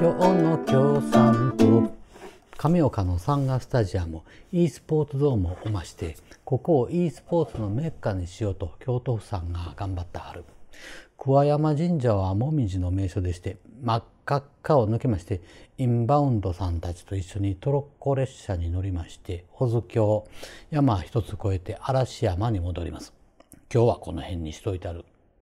今日の共産党亀岡のサンガスタジアム e スポーツゾーもをましてここを e スポーツのメッカにしようと京都府さんが頑張ったはる桑山神社は紅葉の名所でして真っ赤っかを抜けましてインバウンドさんたちと一緒にトロッコ列車に乗りまして保津峡山一つ越えて嵐山に戻ります今日はこの辺にしといてある。